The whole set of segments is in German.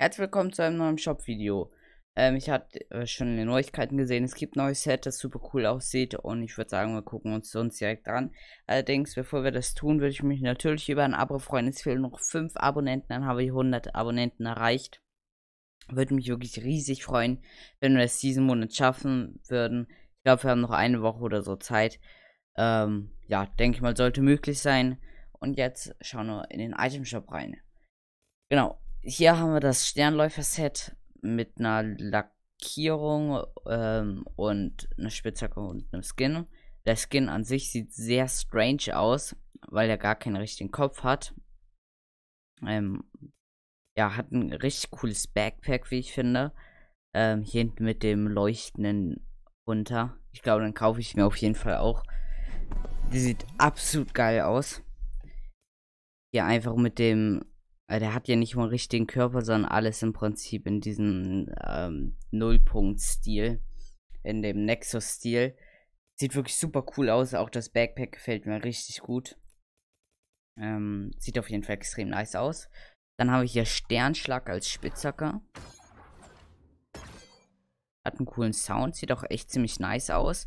Herzlich willkommen zu einem neuen Shop-Video. Ähm, ich hatte äh, schon in den Neuigkeiten gesehen, es gibt ein neues Set, das super cool aussieht und ich würde sagen, wir gucken uns sonst direkt an. Allerdings, bevor wir das tun, würde ich mich natürlich über ein Abo freuen. Es fehlen noch 5 Abonnenten, dann habe ich 100 Abonnenten erreicht. Würde mich wirklich riesig freuen, wenn wir es diesen Monat schaffen würden. Ich glaube, wir haben noch eine Woche oder so Zeit. Ähm, ja, denke ich mal, sollte möglich sein. Und jetzt schauen wir in den Item Shop rein. Genau, hier haben wir das Sternläufer-Set mit einer Lackierung ähm, und einer Spitzhacke und einem Skin. Der Skin an sich sieht sehr strange aus, weil er gar keinen richtigen Kopf hat. Ähm, ja, hat ein richtig cooles Backpack, wie ich finde. Ähm, hier hinten mit dem leuchtenden runter. Ich glaube, dann kaufe ich mir auf jeden Fall auch. Die sieht absolut geil aus. Hier einfach mit dem der hat ja nicht mal einen richtigen Körper, sondern alles im Prinzip in diesem ähm, Nullpunkt-Stil, in dem Nexus-Stil. Sieht wirklich super cool aus, auch das Backpack gefällt mir richtig gut. Ähm, sieht auf jeden Fall extrem nice aus. Dann habe ich hier Sternschlag als Spitzhacker. Hat einen coolen Sound, sieht auch echt ziemlich nice aus.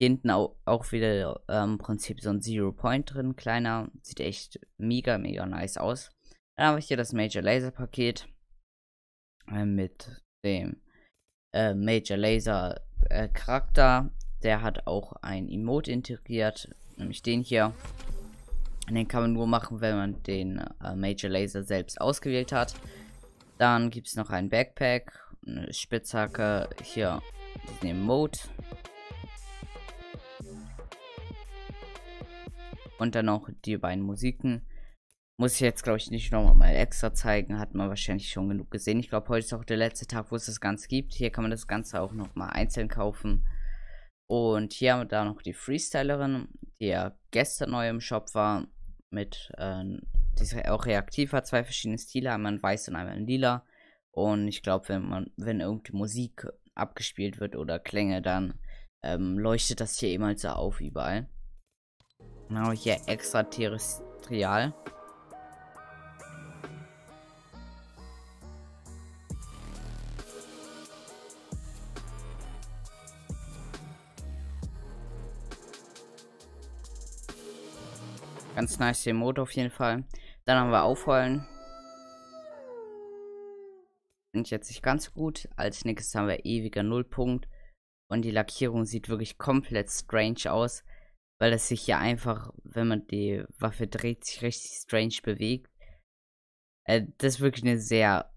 Hier hinten auch, auch wieder ähm, im Prinzip so ein Zero Point drin, kleiner. Sieht echt mega, mega nice aus. Dann habe ich hier das Major Laser Paket äh, mit dem äh, Major Laser äh, Charakter. Der hat auch ein Emote integriert, nämlich den hier. Den kann man nur machen, wenn man den äh, Major Laser selbst ausgewählt hat. Dann gibt es noch ein Backpack, eine Spitzhacke, hier den Emote. Und dann noch die beiden Musiken. Muss ich jetzt, glaube ich, nicht nochmal extra zeigen. Hat man wahrscheinlich schon genug gesehen. Ich glaube, heute ist auch der letzte Tag, wo es das Ganze gibt. Hier kann man das Ganze auch nochmal einzeln kaufen. Und hier haben wir da noch die Freestylerin, die ja gestern neu im Shop war. Mit, äh, die ist auch reaktiv, hat zwei verschiedene Stile. Einmal in weiß und einmal in lila. Und ich glaube, wenn man, wenn irgendwie Musik abgespielt wird oder Klänge, dann ähm, leuchtet das hier eben halt so auf überall. Dann haben wir hier extra Terrestrial. Ganz nice den Mode auf jeden Fall. Dann haben wir Aufholen. Finde ich jetzt nicht ganz gut. Als nächstes haben wir ewiger Nullpunkt. Und die Lackierung sieht wirklich komplett strange aus. Weil es sich hier einfach, wenn man die Waffe dreht, sich richtig strange bewegt. Äh, das ist wirklich eine sehr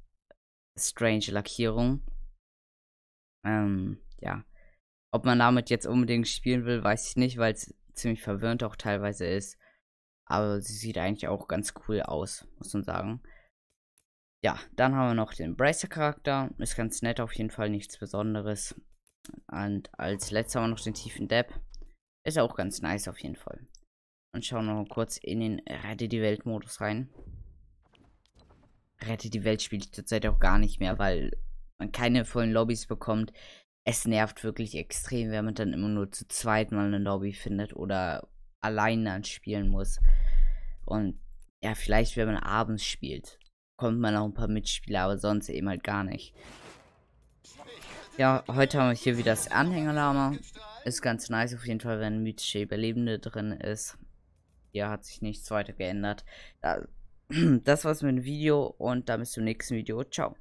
strange Lackierung. Ähm, ja. Ob man damit jetzt unbedingt spielen will, weiß ich nicht, weil es ziemlich verwirrend auch teilweise ist. Aber sie sieht eigentlich auch ganz cool aus, muss man sagen. Ja, dann haben wir noch den Bracer-Charakter. Ist ganz nett auf jeden Fall, nichts Besonderes. Und als letzter haben wir noch den tiefen Depp. Ist auch ganz nice auf jeden Fall. Und schauen wir mal kurz in den Rette die Welt-Modus rein. Rette die Welt spiele ich zurzeit auch gar nicht mehr, weil man keine vollen Lobbys bekommt. Es nervt wirklich extrem, wenn man dann immer nur zu zweit mal eine Lobby findet oder alleine dann spielen muss. Und ja, vielleicht, wenn man abends spielt, kommt man auch ein paar Mitspieler, aber sonst eben halt gar nicht. Ja, heute haben wir hier wieder das Anhängerlama. Ist ganz nice auf jeden Fall, wenn mythische Überlebende drin ist. Hier hat sich nichts weiter geändert. Das war's mit dem Video und dann bis zum nächsten Video. Ciao.